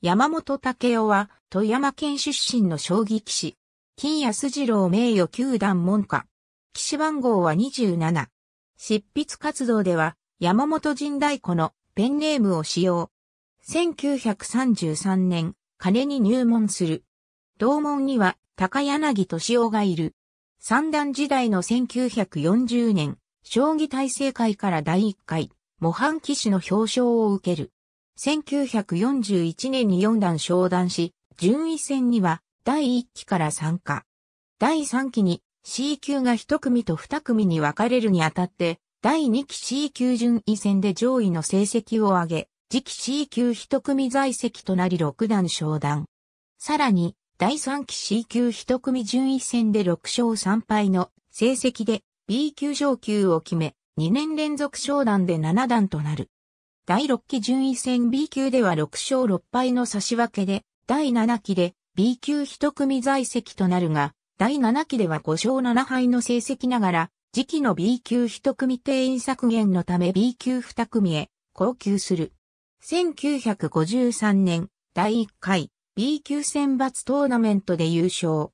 山本武雄は、富山県出身の将棋騎士。金安次郎名誉球団門下。騎士番号は27。執筆活動では、山本神大湖のペンネームを使用。1933年、金に入門する。同門には、高柳敏夫がいる。三段時代の1940年、将棋大成会から第1回、模範騎士の表彰を受ける。1941年に4段昇段し、順位戦には第1期から参加。第3期に C 級が1組と2組に分かれるにあたって、第2期 C 級順位戦で上位の成績を上げ、次期 C 級1組在籍となり6段昇段。さらに、第3期 C 級1組順位戦で6勝3敗の成績で B 級上級を決め、2年連続昇段で7段となる。第6期順位戦 B 級では6勝6敗の差し分けで、第7期で B 級一組在籍となるが、第7期では5勝7敗の成績ながら、次期の B 級一組定員削減のため B 級二組へ、降級する。1953年、第1回 B 級選抜トーナメントで優勝。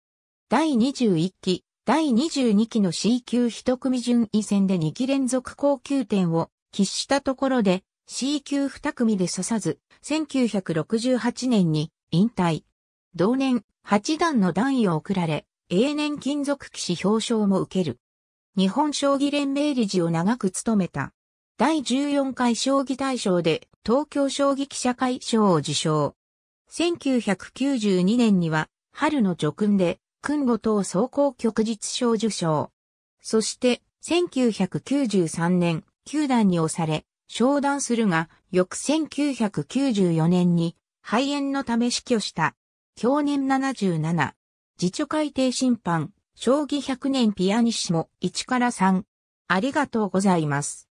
第21期、第22期の C 級一組順位戦で2期連続高級点を喫したところで、C 級二組で刺さず、1968年に引退。同年、八段の段位を送られ、永年金属騎士表彰も受ける。日本将棋連盟理事を長く務めた。第14回将棋大賞で東京将棋記者会賞を受賞。1992年には春の叙勲で勲後等総合局実賞受賞。そして1993年、九段に押され、商談するが、翌1994年に肺炎のため死去した。去年77。自著改定審判、将棋100年ピアニッシモ1から3。ありがとうございます。